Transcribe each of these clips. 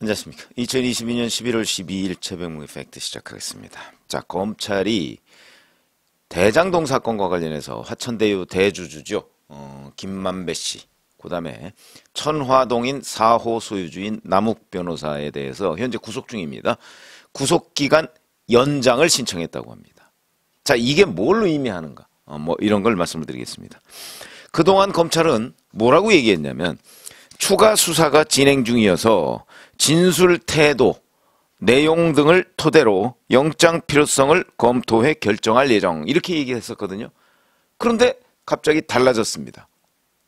안녕하십니까. 2022년 11월 12일 최병무 이펙트 시작하겠습니다. 자, 검찰이 대장동 사건과 관련해서 화천대유 대주주죠. 어, 김만배 씨. 그 다음에 천화동인 4호 소유주인 남욱 변호사에 대해서 현재 구속 중입니다. 구속기간 연장을 신청했다고 합니다. 자, 이게 뭘로 의미하는가? 어, 뭐 이런 걸 말씀을 드리겠습니다. 그동안 검찰은 뭐라고 얘기했냐면 추가 수사가 진행 중이어서 진술 태도, 내용 등을 토대로 영장 필요성을 검토해 결정할 예정 이렇게 얘기했었거든요. 그런데 갑자기 달라졌습니다.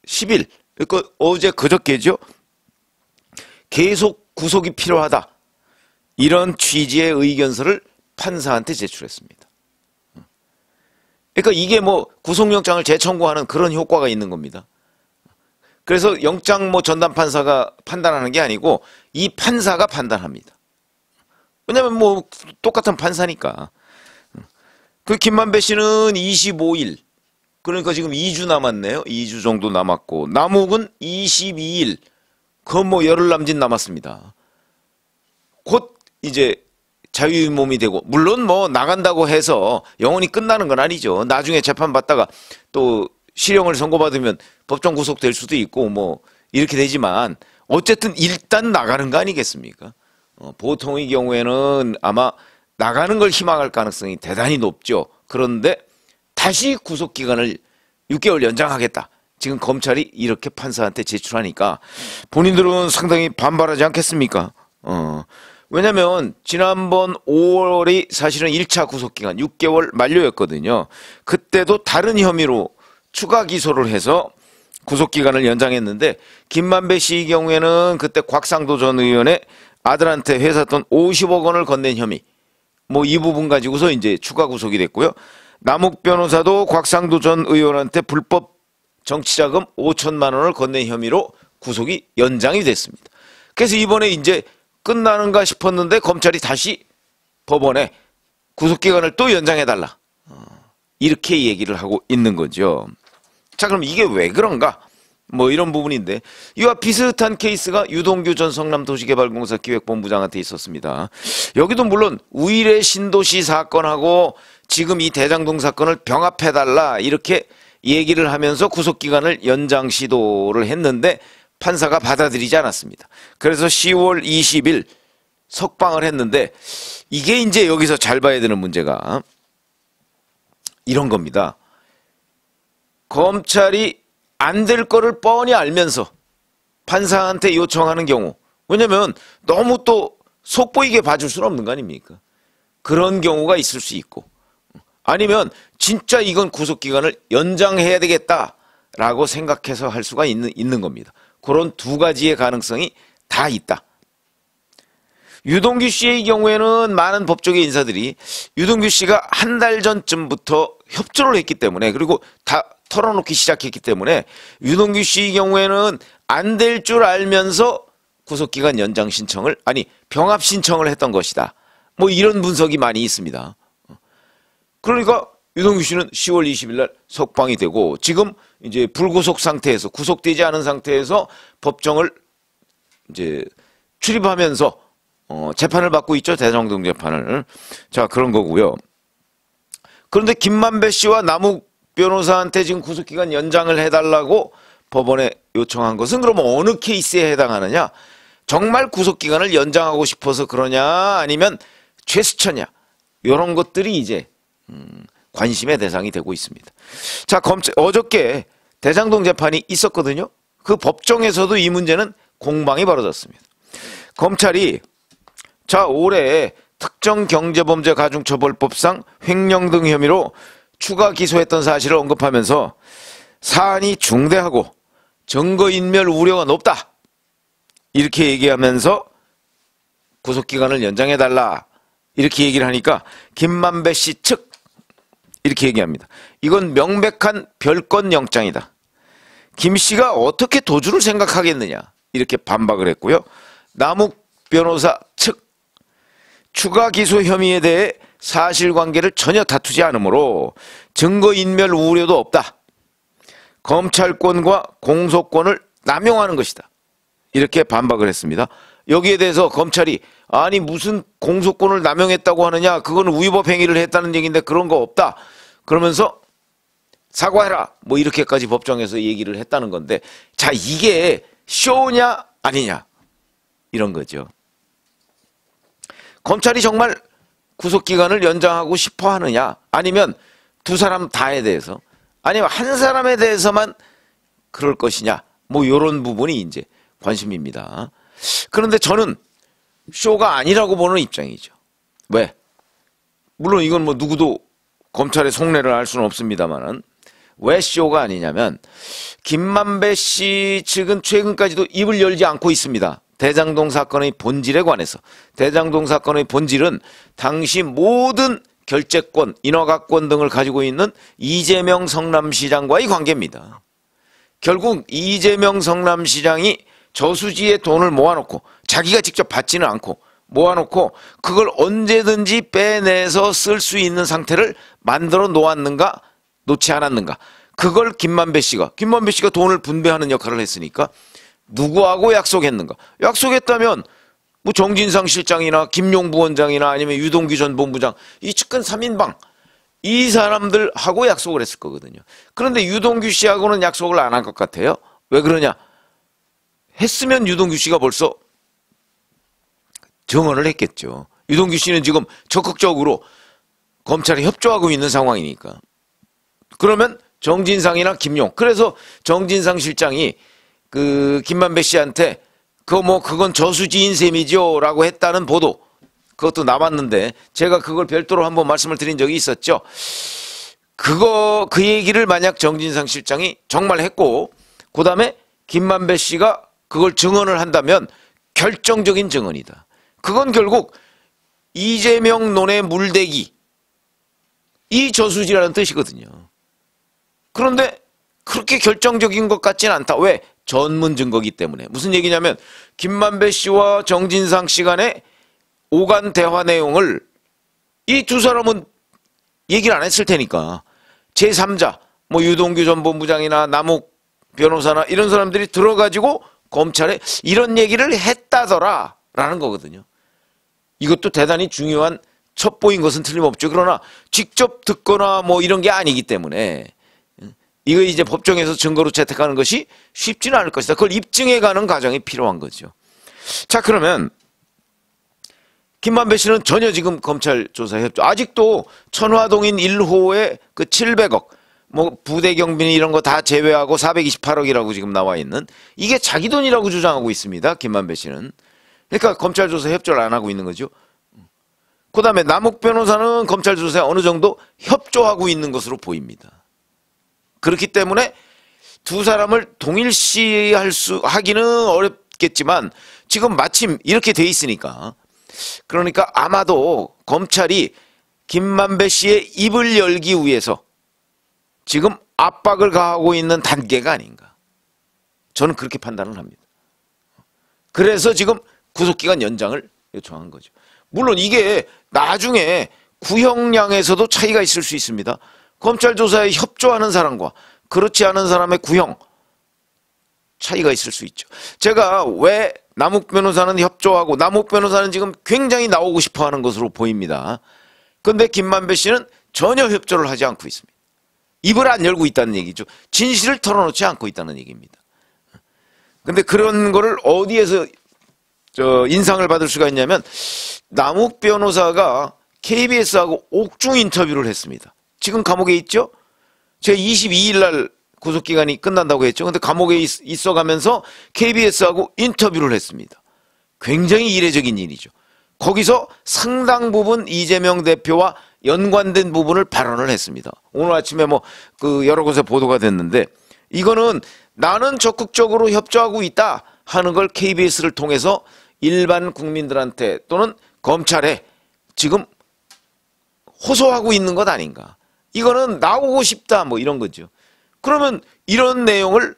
10일, 그 어제 그저께죠. 계속 구속이 필요하다. 이런 취지의 의견서를 판사한테 제출했습니다. 그러니까 이게 뭐 구속영장을 재청구하는 그런 효과가 있는 겁니다. 그래서 영장 뭐 전담 판사가 판단하는 게 아니고 이 판사가 판단합니다. 왜냐면 뭐 똑같은 판사니까. 그 김만배 씨는 25일 그러니까 지금 2주 남았네요. 2주 정도 남았고 남욱은 22일 그건 뭐 열흘 남짓 남았습니다. 곧 이제 자유몸이 되고 물론 뭐 나간다고 해서 영원히 끝나는 건 아니죠. 나중에 재판 받다가 또 실형을 선고받으면 법정 구속될 수도 있고 뭐 이렇게 되지만 어쨌든 일단 나가는 거 아니겠습니까? 어, 보통의 경우에는 아마 나가는 걸 희망할 가능성이 대단히 높죠. 그런데 다시 구속 기간을 6개월 연장하겠다. 지금 검찰이 이렇게 판사한테 제출하니까 본인들은 상당히 반발하지 않겠습니까? 어. 왜냐면 지난번 5월이 사실은 1차 구속 기간 6개월 만료였거든요. 그때도 다른 혐의로 추가 기소를 해서 구속기간을 연장했는데 김만배 씨의 경우에는 그때 곽상도 전 의원의 아들한테 회사 돈 50억 원을 건넨 혐의 뭐 이 부분 가지고서 이제 추가 구속이 됐고요. 남욱 변호사도 곽상도 전 의원한테 불법 정치자금 5천만 원을 건넨 혐의로 구속이 연장이 됐습니다. 그래서 이번에 이제 끝나는가 싶었는데 검찰이 다시 법원에 구속기간을 또 연장해달라. 어, 이렇게 얘기를 하고 있는 거죠. 자, 그럼 이게 왜 그런가? 뭐 이런 부분인데 이와 비슷한 케이스가 유동규 전 성남도시개발공사 기획본부장한테 있었습니다. 여기도 물론 우일의 신도시 사건하고 지금 이 대장동 사건을 병합해달라 이렇게 얘기를 하면서 구속기간을 연장 시도를 했는데 판사가 받아들이지 않았습니다. 그래서 10월 20일 석방을 했는데 이게 이제 여기서 잘 봐야 되는 문제가 이런 겁니다. 검찰이 안 될 거를 뻔히 알면서 판사한테 요청하는 경우 왜냐면 너무 또 속보이게 봐줄 수는 없는 거 아닙니까? 그런 경우가 있을 수 있고 아니면 진짜 이건 구속기간을 연장해야 되겠다라고 생각해서 할 수가 있는, 있는 겁니다. 그런 두 가지의 가능성이 다 있다. 유동규 씨의 경우에는 많은 법조계 인사들이 유동규 씨가 한 달 전쯤부터 협조를 했기 때문에 그리고 다 털어놓기 시작했기 때문에 유동규 씨의 경우에는 안 될 줄 알면서 구속기간 연장 신청을 아니 병합 신청을 했던 것이다. 뭐 이런 분석이 많이 있습니다. 그러니까 유동규 씨는 10월 20일 날 석방이 되고 지금 이제 불구속 상태에서 구속되지 않은 상태에서 법정을 이제 출입하면서 어, 재판을 받고 있죠 대정동 재판을 자 그런 거고요. 그런데 김만배 씨와 남욱 변호사한테 지금 구속기간 연장을 해달라고 법원에 요청한 것은 그러면 어느 케이스에 해당하느냐? 정말 구속기간을 연장하고 싶어서 그러냐? 아니면 최수처냐? 이런 것들이 이제 음, 관심의 대상이 되고 있습니다. 자, 검찰 어저께 대장동 재판이 있었거든요. 그 법정에서도 이 문제는 공방이 벌어졌습니다. 검찰이 자 올해 특정 경제범죄 가중처벌법상 횡령 등 혐의로 추가 기소했던 사실을 언급하면서 사안이 중대하고 증거인멸 우려가 높다. 이렇게 얘기하면서 구속기간을 연장해달라. 이렇게 얘기를 하니까 김만배 씨 측 이렇게 얘기합니다. 이건 명백한 별건 영장이다. 김 씨가 어떻게 도주를 생각하겠느냐 이렇게 반박을 했고요. 남욱 변호사 추가 기소 혐의에 대해 사실관계를 전혀 다투지 않으므로 증거인멸 우려도 없다. 검찰권과 공소권을 남용하는 것이다. 이렇게 반박을 했습니다. 여기에 대해서 검찰이 아니 무슨 공소권을 남용했다고 하느냐 그건 위법 행위를 했다는 얘기인데 그런 거 없다. 그러면서 사과해라 뭐 이렇게까지 법정에서 얘기를 했다는 건데 자 이게 쇼냐 아니냐 이런 거죠. 검찰이 정말 구속기간을 연장하고 싶어 하느냐 아니면 두 사람 다에 대해서 아니면 한 사람에 대해서만 그럴 것이냐 뭐 요런 부분이 이제 관심입니다. 그런데 저는 쇼가 아니라고 보는 입장이죠. 왜? 물론 이건 뭐 누구도 검찰의 속내를 알 수는 없습니다만은 왜 쇼가 아니냐면 김만배 씨 측은 최근까지도 입을 열지 않고 있습니다. 대장동 사건의 본질에 관해서 대장동 사건의 본질은 당시 모든 결제권 인허가권 등을 가지고 있는 이재명 성남시장과의 관계입니다. 결국 이재명 성남시장이 저수지에 돈을 모아놓고 자기가 직접 받지는 않고 모아놓고 그걸 언제든지 빼내서 쓸 수 있는 상태를 만들어 놓았는가 놓지 않았는가 그걸 김만배 씨가 김만배 씨가 돈을 분배하는 역할을 했으니까 누구하고 약속했는가? 약속했다면 뭐 정진상 실장이나 김용 부원장이나 아니면 유동규 전 본부장 이 측근 3인방 이 사람들하고 약속을 했을 거거든요. 그런데 유동규 씨하고는 약속을 안 한 것 같아요. 왜 그러냐? 했으면 유동규 씨가 벌써 정언을 했겠죠. 유동규 씨는 지금 적극적으로 검찰에 협조하고 있는 상황이니까. 그러면 정진상이나 김용. 그래서 정진상 실장이 그 김만배 씨한테 그 뭐 그건 저수지인 셈이죠라고 했다는 보도 그것도 남았는데 제가 그걸 별도로 한번 말씀을 드린 적이 있었죠. 그거 그 얘기를 만약 정진상 실장이 정말 했고 그다음에 김만배 씨가 그걸 증언을 한다면 결정적인 증언이다. 그건 결국 이재명 논의 물대기 이 저수지라는 뜻이거든요. 그런데 그렇게 결정적인 것 같지는 않다. 왜? 전문 증거기 때문에 무슨 얘기냐면 김만배 씨와 정진상 씨 간의 오간 대화 내용을 이 두 사람은 얘기를 안 했을 테니까 제3자 뭐 유동규 전 본부장이나 남욱 변호사나 이런 사람들이 들어가지고 검찰에 이런 얘기를 했다더라 라는 거거든요. 이것도 대단히 중요한 첩보인 것은 틀림없죠. 그러나 직접 듣거나 뭐 이런 게 아니기 때문에 이거 이제 법정에서 증거로 채택하는 것이 쉽지는 않을 것이다. 그걸 입증해가는 과정이 필요한 거죠. 자 그러면 김만배 씨는 전혀 지금 검찰 조사 협조 아직도 천화동인 1호에 그 700억 뭐 부대 경비니 이런 거 다 제외하고 428억이라고 지금 나와 있는 이게 자기 돈이라고 주장하고 있습니다. 김만배 씨는. 그러니까 검찰 조사 협조를 안 하고 있는 거죠. 그다음에 남욱 변호사는 검찰 조사에 어느 정도 협조하고 있는 것으로 보입니다. 그렇기 때문에 두 사람을 동일시할 수 하기는 어렵겠지만 지금 마침 이렇게 돼 있으니까 그러니까 아마도 검찰이 김만배 씨의 입을 열기 위해서 지금 압박을 가하고 있는 단계가 아닌가 저는 그렇게 판단을 합니다. 그래서 지금 구속기간 연장을 요청한 거죠. 물론 이게 나중에 구형량에서도 차이가 있을 수 있습니다. 검찰 조사에 협조하는 사람과 그렇지 않은 사람의 구형 차이가 있을 수 있죠. 제가 왜 남욱 변호사는 협조하고 남욱 변호사는 지금 굉장히 나오고 싶어 하는 것으로 보입니다. 그런데 김만배 씨는 전혀 협조를 하지 않고 있습니다. 입을 안 열고 있다는 얘기죠. 진실을 털어놓지 않고 있다는 얘기입니다. 그런데 그런 거를 어디에서 저 인상을 받을 수가 있냐면 남욱 변호사가 KBS하고 옥중 인터뷰를 했습니다. 지금 감옥에 있죠? 제가 22일 날 구속기간이 끝난다고 했죠. 근데 감옥에 있, 어 가면서 KBS하고 인터뷰를 했습니다. 굉장히 이례적인 일이죠. 거기서 상당 부분 이재명 대표와 연관된 부분을 발언을 했습니다. 오늘 아침에 뭐 그 여러 곳에 보도가 됐는데 이거는 나는 적극적으로 협조하고 있다 하는 걸 KBS를 통해서 일반 국민들한테 또는 검찰에 지금 호소하고 있는 것 아닌가. 이거는 나오고 싶다 뭐 이런 거죠. 그러면 이런 내용을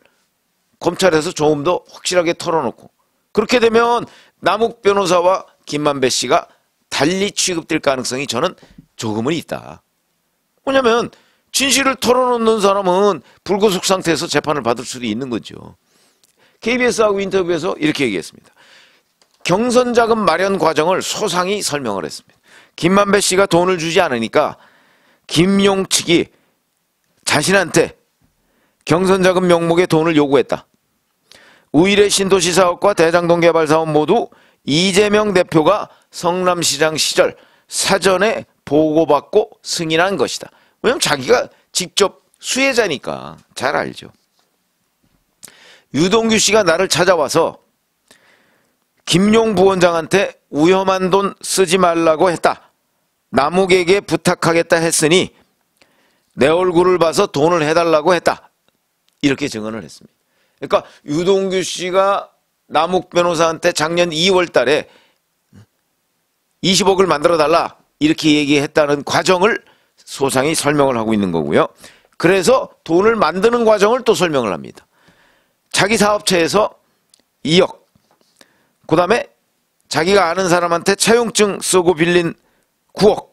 검찰에서 조금 더 확실하게 털어놓고 그렇게 되면 남욱 변호사와 김만배 씨가 달리 취급될 가능성이 저는 조금은 있다. 왜냐면 진실을 털어놓는 사람은 불구속 상태에서 재판을 받을 수도 있는 거죠. KBS하고 인터뷰에서 이렇게 얘기했습니다. 경선 자금 마련 과정을 소상히 설명을 했습니다. 김만배 씨가 돈을 주지 않으니까 김용 측이 자신한테 경선 자금 명목의 돈을 요구했다. 우일의 신도시 사업과 대장동 개발 사업 모두 이재명 대표가 성남시장 시절 사전에 보고받고 승인한 것이다. 왜냐면 자기가 직접 수혜자니까 잘 알죠. 유동규 씨가 나를 찾아와서 김용 부원장한테 위험한 돈 쓰지 말라고 했다. 남욱에게 부탁하겠다 했으니 내 얼굴을 봐서 돈을 해달라고 했다. 이렇게 증언을 했습니다. 그러니까 유동규 씨가 남욱 변호사한테 작년 2월 달에 20억을 만들어 달라 이렇게 얘기했다는 과정을 소상히 설명을 하고 있는 거고요. 그래서 돈을 만드는 과정을 또 설명을 합니다. 자기 사업체에서 2억. 그 다음에 자기가 아는 사람한테 채용증 쓰고 빌린 9억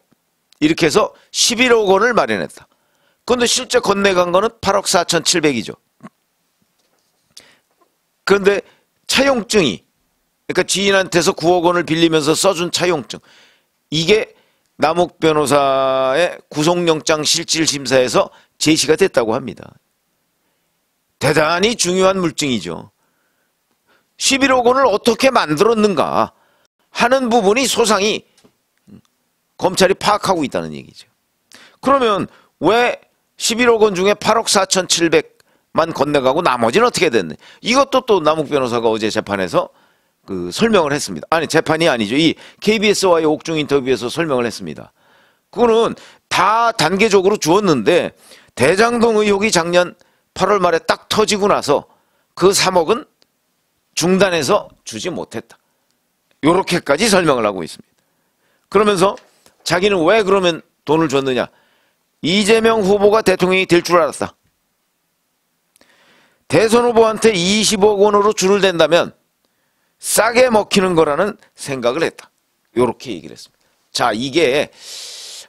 이렇게 해서 11억 원을 마련했다. 그런데 실제 건네간 거는 8억 4,700이죠. 그런데 차용증이 그러니까 지인한테서 9억 원을 빌리면서 써준 차용증 이게 남욱 변호사의 구속영장 실질심사에서 제시가 됐다고 합니다. 대단히 중요한 물증이죠. 11억 원을 어떻게 만들었는가 하는 부분이 소상이 검찰이 파악하고 있다는 얘기죠. 그러면 왜 11억 원 중에 8억 4,700만 건네가고 나머지는 어떻게 됐네? 이것도 또 남욱 변호사가 어제 재판에서 그 설명을 했습니다. 아니 재판이 아니죠. 이 KBS와의 옥중 인터뷰에서 설명을 했습니다. 그거는 다 단계적으로 주었는데 대장동 의혹이 작년 8월 말에 딱 터지고 나서 그 3억은 중단해서 주지 못했다. 요렇게까지 설명을 하고 있습니다. 그러면서 자기는 왜 그러면 돈을 줬느냐? 이재명 후보가 대통령이 될 줄 알았다. 대선 후보한테 20억 원으로 줄을 댄다면 싸게 먹히는 거라는 생각을 했다. 요렇게 얘기를 했습니다. 자, 이게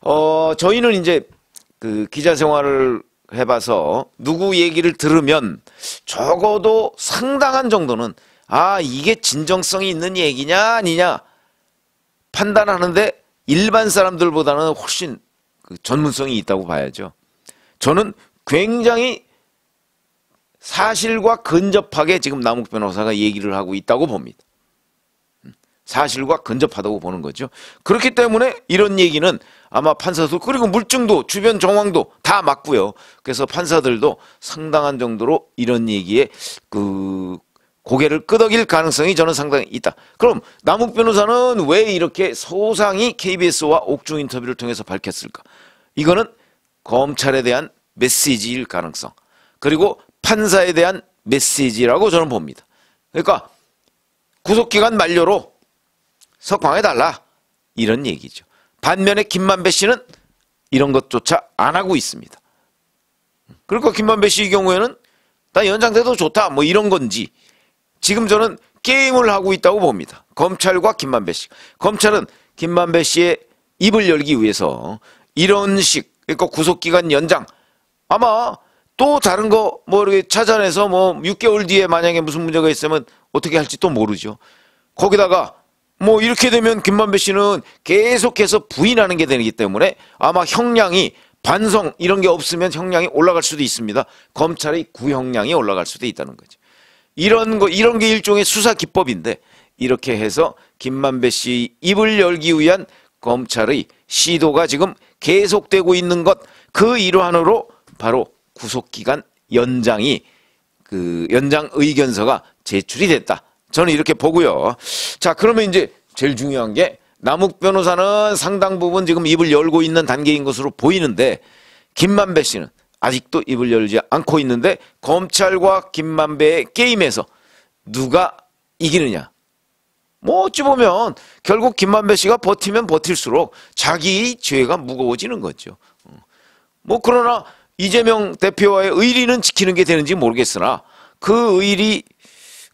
어 저희는 이제 그 기자 생활을 해봐서 누구 얘기를 들으면 적어도 상당한 정도는 아 이게 진정성이 있는 얘기냐 아니냐 판단하는데 일반 사람들보다는 훨씬 그 전문성이 있다고 봐야죠. 저는 굉장히 사실과 근접하게 지금 남욱 변호사가 얘기를 하고 있다고 봅니다. 음, 사실과 근접하다고 보는 거죠. 그렇기 때문에 이런 얘기는 아마 판사들 그리고 물증도 주변 정황도 다 맞고요. 그래서 판사들도 상당한 정도로 이런 얘기에 그 고개를 끄덕일 가능성이 저는 상당히 있다. 그럼 남욱 변호사는 왜 이렇게 소상히 KBS와 옥중 인터뷰를 통해서 밝혔을까? 이거는 검찰에 대한 메시지일 가능성. 그리고 판사에 대한 메시지라고 저는 봅니다. 그러니까 구속기간 만료로 석방해달라. 이런 얘기죠. 반면에 김만배 씨는 이런 것조차 안 하고 있습니다. 그러니까 김만배 씨의 경우에는 나 연장돼도 좋다. 뭐 이런 건지 지금 저는 게임을 하고 있다고 봅니다. 검찰과 김만배 씨. 검찰은 김만배 씨의 입을 열기 위해서 이런 식, 그러니까 구속기간 연장, 아마 또 다른 거 뭐 이렇게 찾아내서 뭐 6개월 뒤에 만약에 무슨 문제가 있으면 어떻게 할지 또 모르죠. 거기다가 뭐 이렇게 되면 김만배 씨는 계속해서 부인하는 게 되기 때문에 아마 형량이 반성 이런 게 없으면 형량이 올라갈 수도 있습니다. 검찰의 구형량이 올라갈 수도 있다는 거죠. 이런 거 이런 게 일종의 수사 기법인데 이렇게 해서 김만배 씨 입을 열기 위한 검찰의 시도가 지금 계속되고 있는 것 그 일환으로 바로 구속기간 연장이 그 연장 의견서가 제출이 됐다. 저는 이렇게 보고요. 자 그러면 이제 제일 중요한 게 남욱 변호사는 상당 부분 지금 입을 열고 있는 단계인 것으로 보이는데 김만배 씨는 아직도 입을 열지 않고 있는데 검찰과 김만배의 게임에서 누가 이기느냐. 뭐 어찌 보면 결국 김만배 씨가 버티면 버틸수록 자기 죄가 무거워지는 거죠. 음. 뭐 그러나 이재명 대표와의 의리는 지키는 게 되는지 모르겠으나 그 의리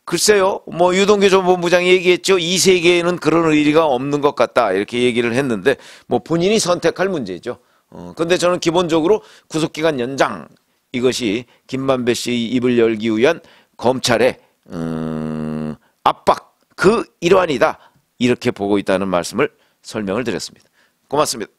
글쎄요 뭐 유동규 전 본부장이 얘기했죠 이 세계에는 그런 의리가 없는 것 같다 이렇게 얘기를 했는데 뭐 본인이 선택할 문제죠 어, 근데 저는 기본적으로 구속기간 연장 이것이 김만배 씨 입을 열기 위한 검찰의 음, 압박 그 일환이다 이렇게 보고 있다는 말씀을 설명을 드렸습니다. 고맙습니다.